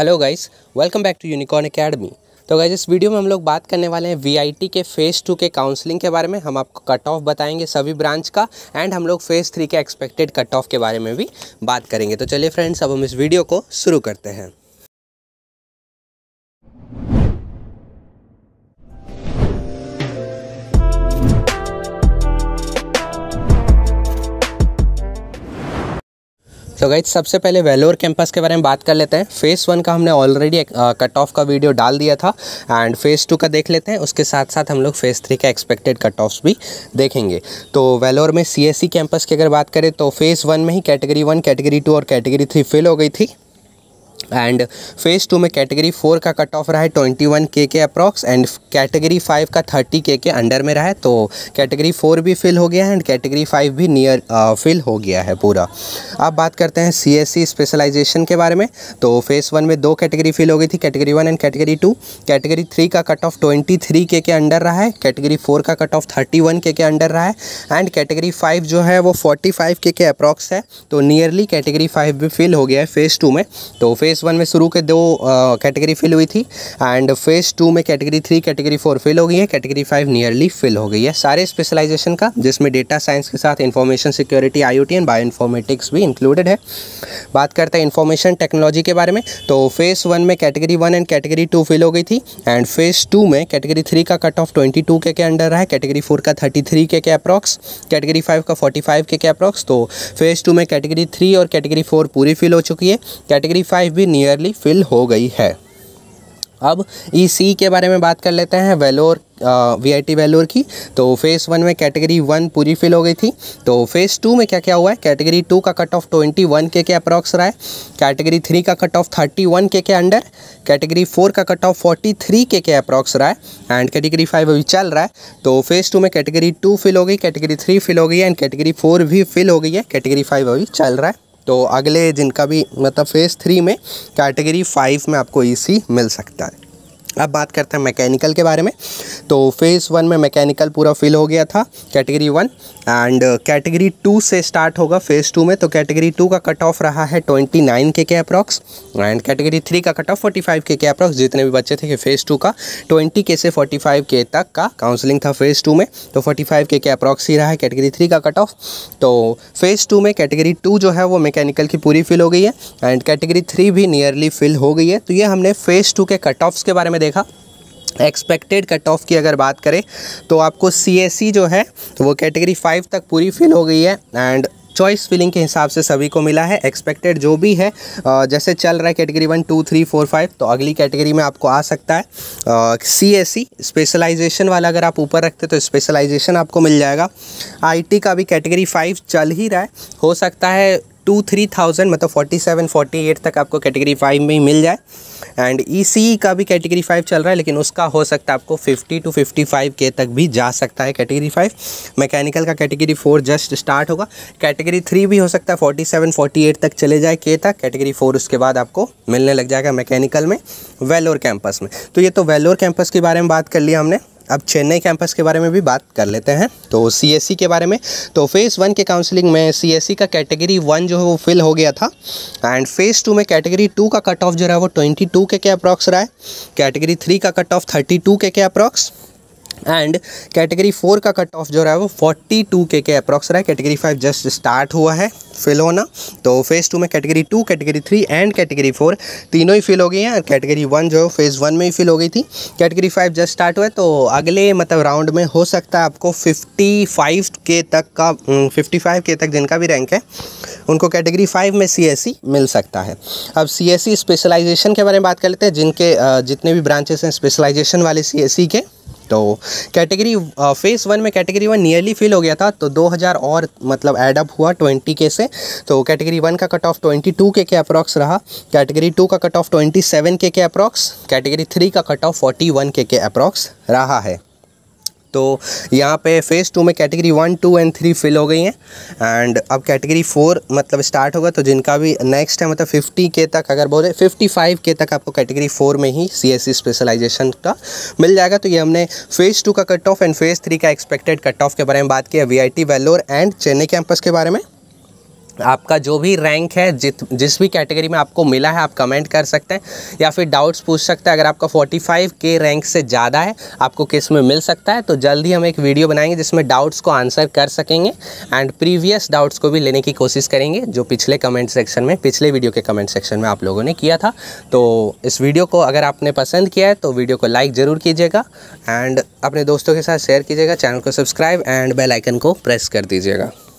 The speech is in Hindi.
hello guys welcome back to Unicorn Academy तो गाइज इस वीडियो में हम लोग बात करने वाले हैं वीआईटी के फ़ेज़ टू के काउंसलिंग के बारे में हम आपको कट ऑफ बताएंगे सभी ब्रांच का एंड हम लोग फ़ेज़ थ्री के एक्सपेक्टेड कट ऑफ के बारे में भी बात करेंगे तो चलिए फ्रेंड्स अब हम इस वीडियो को शुरू करते हैं तो गाइज सबसे पहले वेलोर कैंपस के बारे में बात कर लेते हैं फेज़ वन का हमने ऑलरेडी कट ऑफ का वीडियो डाल दिया था एंड फेज़ टू का देख लेते हैं उसके साथ साथ हम लोग फेज़ थ्री का एक्सपेक्टेड कट ऑफ भी देखेंगे तो वेलोर में सी कैंपस e की अगर बात करें तो फेज़ वन में ही कैटेगरी वन कैटेगरी टू और कैटेगरी थ्री फेल हो गई थी एंड फेज़ टू में कैटेगरी फोर का कट ऑफ रहा है ट्वेंटी वन के के अप्रॉक्स एंड कैटेगरी फाइव का थर्टी के के अंडर में रहा है तो कैटेगरी फोर भी फिल हो गया है एंड कैटेगरी फाइव भी नियर फिल uh, हो गया है पूरा अब बात करते हैं सी एस सी स्पेशलाइजेशन के बारे में तो फेज़ वन में दो कैटेगरी फिल हो गई थी category one and category two category three का cut off twenty three K के अंडर रहा है कैटेगरी फोर का cut off thirty one K के अंडर रहा है एंड कैटेगरी फाइव जो है वो फोर्टी फाइव के के अप्रॉक्स है तो नियरली कैटेगरी फाइव भी फिल हो गया है फेज़ टू में तो फेज़ फेज़ वन में शुरू के दो कैटेगरी फिल हुई थी एंड फेज़ टू में category three category four fill हो गई है कैटेगरी फाइव नियरली फिल हो गई है सारे स्पेशलाइजेशन का जिसमें डेटा साइंस के साथ information security I and bioinformatics भी इंक्लूडेड है बात करते हैं इन्फॉर्मेशन टेक्नोलॉजी के बारे में तो फेज़ वन में category one and category two fill हो गई थी एंड फेज़ टू में कैटेगरी थ्री का cut off twenty two K के अंडर रहा है कैटेगरी फोर का थर्टी थ्री के के अप्रॉक्स कैटेगरी फाइव का फोर्टी फाइव के के अप्रॉक्स तो फेज़ टू में कैटेगरी थ्री और कैटेगरी फोर पूरी फिल हो चुकी है कैटेगरी फाइव भी नियरली फिल हो गई है अब ई e सी के बारे में बात कर लेते हैं Vellore V I T Vellore की तो फेज़ वन में कैटेगरी वन पूरी फिल हो गई थी तो फेज़ टू में क्या क्या हुआ है कैटेगरी टू का cut off twenty one K के अप्रॉक्स रहा है कैटेगरी थ्री का cut off thirty one K के अंडर कैटेगरी फोर का cut off forty three K के अप्रॉक्स रहा है एंड कैटेगरी फाइव अभी चल रहा है तो फेज़ टू में कैटेगरी टू फिल हो गई कैटेगरी थ्री फिल हो गई है एंड कैटेगरी फोर भी फिल हो गई है कैटेगरी फाइव अभी चल रहा है तो अगले जिनका भी मतलब फेज़ थ्री में कैटेगरी फाइव में आपको ई e मिल सकता है अब बात करते हैं मैकेनिकल के बारे में तो फेज़ वन में मैकेनिकल पूरा फिल हो गया था category one and category two से स्टार्ट होगा फेज़ टू में तो कैटेगरी टू का कट ऑफ रहा है ट्वेंटी नाइन के के अप्रॉक्स एंड कैटेगरी थ्री का cut off forty five K के अप्रॉक्स जितने भी बच्चे थे कि फेज़ टू का ट्वेंटी के से फोर्टी फाइव के तक का काउंसलिंग था फेज़ टू में तो फोर्टी फाइव के के अप्रॉक्स ही रहा है कैटेगरी थ्री का कट ऑफ तो फेज़ टू में कैटेगरी टू जो है वो मैकेनिकल की पूरी फिल हो गई है एंड कैटेगरी थ्री भी नियरली फिल हो गई है तो ये हमने फेज़ टू के कट ऑफ्स के बारे में देखा एक्सपेक्टेड कट ऑफ की अगर बात करें तो आपको सी जो है वो कैटेगरी फाइव तक पूरी फिल हो गई है एंड चॉइस फिलिंग के हिसाब से सभी को मिला है एक्सपेक्टेड जो भी है जैसे चल रहा है category one two three four five तो अगली कैटेगरी में आपको आ सकता है सी एस सी स्पेशलाइजेशन वाला अगर आप ऊपर रखते तो स्पेशलाइजेशन आपको मिल जाएगा आईटी का भी कैटेगरी फाइव चल ही रहा है हो सकता है टू थ्री थाउजेंड मतलब फोर्टी सेवन फोर्टी एट तक आपको कैटेगरी फाइव में ही मिल जाए एंड ई e e का भी कैटेगरी फाइव चल रहा है लेकिन उसका हो सकता है आपको फिफ्टी टू फिफ्टी फाइव के तक भी जा सकता है कैटेगरी फाइव मैकेनिकल का कैटेगरी फोर जस्ट स्टार्ट होगा कैटेगरी थ्री भी हो सकता है फोर्टी सेवन फोर्टी एट तक चले जाए के तक कैटेगरी फोर उसके बाद आपको मिलने लग जाएगा मैकेनिकल में वेलोर कैंपस में तो ये तो वेलोर कैंपस के बारे में बात कर लिया हमने अब चेन्नई कैंपस के बारे में भी बात कर लेते हैं तो सी e के बारे में तो फेज़ वन के काउंसलिंग में सी e का कैटेगरी वन जो है वो फिल हो गया था एंड फेज़ टू में कैटेगरी टू का कट ऑफ जो है वो ट्वेंटी टू के के अप्रॉक्स रहा है कैटेगरी थ्री का cut off thirty two K के अप्रॉक्स एंड कैटेगरी फोर का कट ऑफ जो रहा है वो फोर्टी टू के के अप्रॉक्स रहा है कैटेगरी फाइव जस्ट स्टार्ट हुआ है फिल होना तो फेज़ टू में category two category three and category four तीनों ही फिल हो गई हैं और कैटेगरी वन जो है फेज़ वन में ही फिल हो गई थी कैटेगरी फाइव जस्ट स्टार्ट हुआ है तो अगले मतलब राउंड में हो सकता है आपको फिफ्टी फाइव के तक का फिफ्टी फाइव के तक जिनका भी रैंक है उनको कैटेगरी फाइव में सी e मिल सकता है अब सी स्पेशलाइजेशन e के बारे में बात कर लेते हैं जिनके जितने भी ब्रांचेस हैं स्पेशलाइजेशन वाले सी e के तो कैटेगरी फेज़ वन में कैटेगरी वन नियरली फिल हो गया था तो 2000 और मतलब एडअप हुआ 20 के से तो कैटेगरी वन का कट ऑफ 22 के के अप्रॉक्स रहा कैटेगरी टू का कट ऑफ 27 के के अप्रॉक्स कैटेगरी थ्री का कट ऑफ 41 के के अप्रॉक्स रहा है तो यहाँ पे फ़ेज़ टू में category one two and three fill हो गई हैं एंड अब कैटेगरी फोर मतलब स्टार्ट होगा तो जिनका भी नेक्स्ट है मतलब फिफ्टी के तक अगर बोले फिफ्टी फाइव के तक आपको कैटेगरी फोर में ही सी एस स्पेशलाइजेशन का मिल जाएगा तो ये हमने फ़ेज़ टू का cut off and phase three का एक्सपेक्टेड कट ऑफ के बारे में बात किया V I T Vellore and Chennai campus के बारे में आपका जो भी रैंक है जित जिस भी कैटेगरी में आपको मिला है आप कमेंट कर सकते हैं या फिर डाउट्स पूछ सकते हैं अगर आपका 45 के रैंक से ज़्यादा है आपको किस में मिल सकता है तो जल्द ही हम एक वीडियो बनाएंगे जिसमें डाउट्स को आंसर कर सकेंगे एंड प्रीवियस डाउट्स को भी लेने की कोशिश करेंगे जो पिछले कमेंट सेक्शन में पिछले वीडियो के कमेंट सेक्शन में आप लोगों ने किया था तो इस वीडियो को अगर आपने पसंद किया है तो वीडियो को लाइक ज़रूर कीजिएगा एंड अपने दोस्तों के साथ शेयर कीजिएगा चैनल को सब्सक्राइब एंड बेलाइकन को प्रेस कर दीजिएगा